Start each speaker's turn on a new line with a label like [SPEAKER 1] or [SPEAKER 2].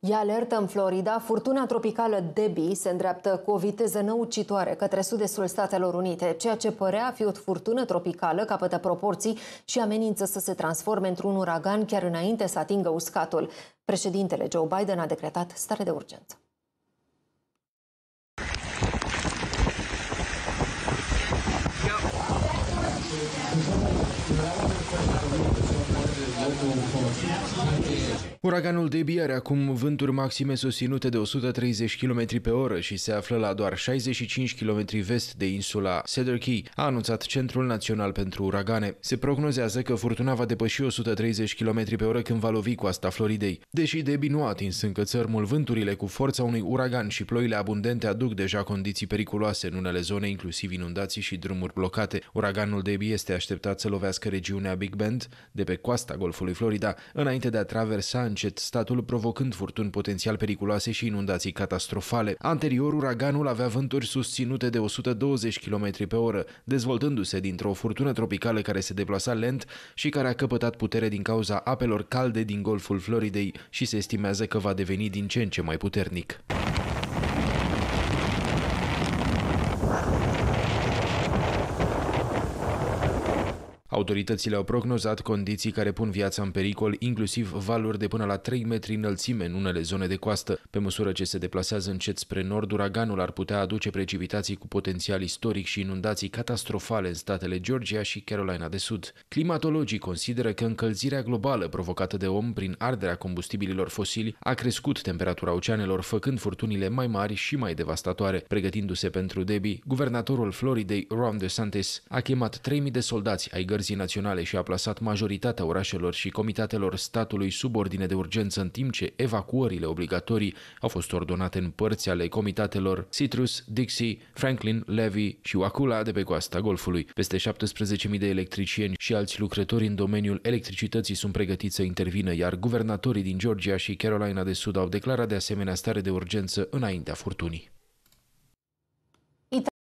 [SPEAKER 1] E alertă în Florida, furtuna tropicală Debbie se îndreaptă cu o viteză năucitoare către sud-estul Statelor Unite, ceea ce părea a fi o furtună tropicală capătă proporții și amenință să se transforme într-un uragan chiar înainte să atingă uscatul. Președintele Joe Biden a decretat stare de urgență.
[SPEAKER 2] Uraganul Debi are acum vânturi maxime susținute de 130 km pe oră și se află la doar 65 km vest de insula Cedar Key, a anunțat Centrul Național pentru Uragane. Se prognozează că furtuna va depăși 130 km pe oră când va lovi coasta Floridei. Deși Debi nu a atins încă țărmul, vânturile cu forța unui uragan și ploile abundente aduc deja condiții periculoase în unele zone, inclusiv inundații și drumuri blocate. Uraganul Debi este așteptat să lovească regiunea Big Bend de pe coasta Golfului golfului Florida, înainte de a traversa încet statul, provocând furtuni potențial periculoase și inundații catastrofale. Anterior, uraganul avea vânturi susținute de 120 km pe oră, dezvoltându-se dintr-o furtună tropicală care se deplasa lent și care a căpătat putere din cauza apelor calde din golful Floridei și se estimează că va deveni din ce în ce mai puternic. Autoritățile au prognozat condiții care pun viața în pericol, inclusiv valuri de până la 3 metri înălțime în unele zone de coastă. Pe măsură ce se deplasează încet spre nord, uraganul ar putea aduce precipitații cu potențial istoric și inundații catastrofale în statele Georgia și Carolina de Sud. Climatologii consideră că încălzirea globală provocată de om prin arderea combustibililor fosili a crescut temperatura oceanelor, făcând furtunile mai mari și mai devastatoare. Pregătindu-se pentru Debbie, guvernatorul Floridei, Ron DeSantis, a chemat 3000 de soldați ai gărzii Securității Naționale și a plasat majoritatea orașelor și comitatelor statului sub ordine de urgență, în timp ce evacuările obligatorii au fost ordonate în părți ale comitatelor Citrus, Dixie, Franklin, Levy și Wakula de pe coasta Golfului. Peste 17.000 de electricieni și alți lucrători în domeniul electricității sunt pregătiți să intervină, iar guvernatorii din Georgia și Carolina de Sud au declarat de asemenea stare de urgență înaintea furtunii.